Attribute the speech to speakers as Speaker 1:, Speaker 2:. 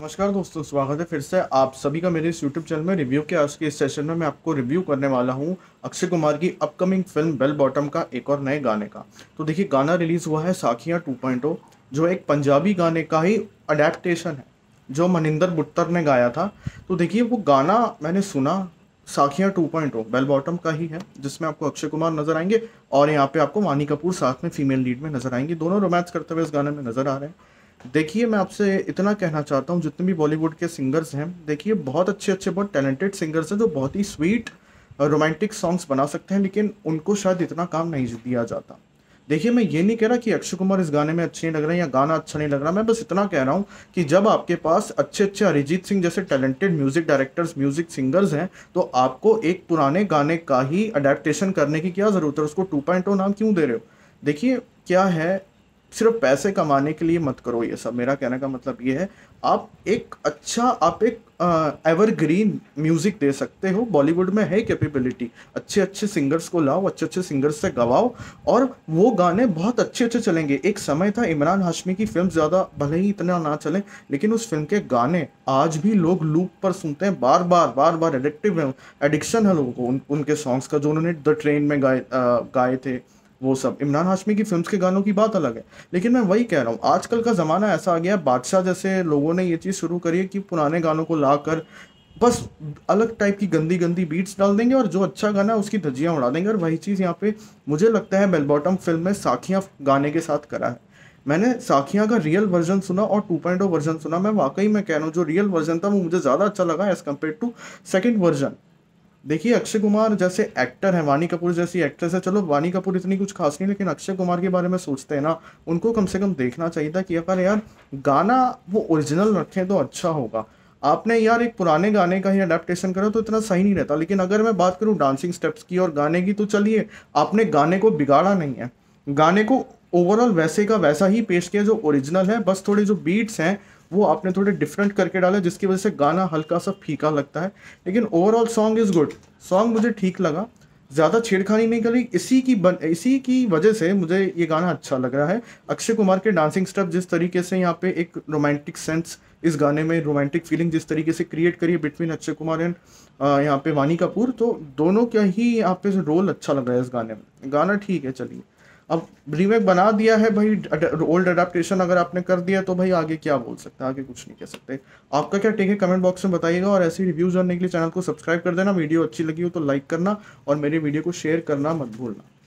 Speaker 1: नमस्कार दोस्तों स्वागत है फिर से आप सभी का मेरे इस यूट्यूब चैनल में रिव्यू के आज के इस सेशन में मैं आपको रिव्यू करने वाला हूं अक्षय कुमार की अपकमिंग फिल्म बेल बॉटम का एक और नए गाने का तो देखिए गाना रिलीज़ हुआ है साखियाँ 2.0 जो एक पंजाबी गाने का ही अडेप्टेशन है जो मनिंदर बुट्टर ने गाया था तो देखिए वो गाना मैंने सुना Sakhiyaan two point bell bottom का ही है जिसमें आपको अक्षय कुमार नज़र आएंगे और यहाँ पे आपको वानी कपूर साथ में फीमेल लीड में नज़र आएंगे दोनों रोमांस करते हुए इस गाने में नज़र आ रहे हैं देखिए मैं आपसे इतना कहना चाहता हूँ जितने भी बॉलीवुड के सिंगर्स हैं देखिए बहुत अच्छे अच्छे बहुत टैलेंटेड सिंगर्स हैं जो बहुत ही स्वीट रोमांटिक सॉन्ग्स बना सकते हैं लेकिन उनको शायद इतना काम नहीं दिया जाता देखिए मैं ये नहीं कह रहा कि अक्षय कुमार इस गाने में अच्छे नहीं लग रहे हैं या गाना अच्छा नहीं लग रहा मैं बस इतना कह रहा हूँ कि जब आपके पास अच्छे अच्छे अरिजीत सिंह जैसे talented music directors music singers हैं तो आपको एक पुराने गाने का ही अडेप्टशन करने की क्या ज़रूरत है उसको टू पॉइंट नाम क्यों दे रहे हो देखिए क्या है सिर्फ पैसे कमाने के लिए मत करो ये सब मेरा कहने का मतलब ये है आप एक अच्छा आप एक एवरग्रीन म्यूज़िक दे सकते हो बॉलीवुड में है कैपेबिलिटी अच्छे अच्छे सिंगर्स को लाओ अच्छे अच्छे सिंगर्स से गवाओ और वो गाने बहुत अच्छे अच्छे चलेंगे एक समय था इमरान हाशमी की फिल्म ज़्यादा भले ही इतना ना चले लेकिन उस फिल्म के गाने आज भी लोग लूप पर सुनते हैं बार बार बार बार एडिक्टिव है एडिक्शन है लोगों को उन, उनके सॉन्ग्स का जो उन्होंने द ट्रेन में गाए गाए थे वो सब इमरान हाशमी की फिल्म के गानों की बात अलग है लेकिन मैं वही कह रहा हूँ आजकल का ज़माना ऐसा आ गया है बादशाह जैसे लोगों ने ये चीज़ शुरू करी है कि पुराने गानों को ला कर बस अलग टाइप की गंदी गंदी बीट्स डाल देंगे और जो अच्छा गाना है उसकी धज्जियाँ उड़ा देंगे और वही चीज़ यहाँ पे मुझे लगता है बेलबॉटम फिल्म में साखियाँ गाने के साथ करा है मैंने साखियाँ का रियल वर्जन सुना और 2.0 वर्जन सुना मैं वाकई में कह रहा हूँ जो रियल वर्जन था वो मुझे ज़्यादा अच्छा लगा as compare to second version देखिए अक्षय कुमार जैसे एक्टर है वानी कपूर जैसी एक्ट्रेस है चलो वानी कपूर इतनी कुछ खास नहीं लेकिन अक्षय कुमार के बारे में सोचते हैं ना उनको कम से कम देखना चाहिए था कि अगर यार गाना वो ओरिजिनल रखें तो अच्छा होगा आपने यार एक पुराने गाने का ही अडेप्टन करा तो इतना सही नहीं रहता लेकिन अगर मैं बात करूँ डांसिंग स्टेप्स की और गाने की तो चलिए आपने गाने को बिगाड़ा नहीं है गाने को ओवरऑल वैसे का वैसा ही पेश किया जो ओरिजिनल है बस थोड़े जो बीट्स हैं वो आपने थोड़े डिफरेंट करके डाला जिसकी वजह से गाना हल्का सा फीका लगता है लेकिन overall song is good song मुझे ठीक लगा ज़्यादा छेड़खानी नहीं करी इसी की बन इसी की वजह से मुझे ये गाना अच्छा लग रहा है अक्षय कुमार के डांसिंग स्टेप जिस तरीके से यहाँ पे एक रोमांटिक सेंस इस गाने में रोमांटिक फीलिंग जिस तरीके से क्रिएट करी है बिटवीन अक्षय कुमार एंड यहाँ पे वानी कपूर तो दोनों का ही यहाँ पे रोल अच्छा लग रहा है इस गाने में गाना ठीक है चलिए अब रीमेक बना दिया है भाई ओल्ड अडाप्टेशन अगर आपने कर दिया तो भाई आगे क्या बोल सकते हैं आगे कुछ नहीं कह सकते आपका क्या टेक है कमेंट बॉक्स में बताइएगा और ऐसे रिव्यूज करने के लिए चैनल को सब्सक्राइब कर देना वीडियो अच्छी लगी हो तो लाइक करना और मेरी वीडियो को शेयर करना मत भूलना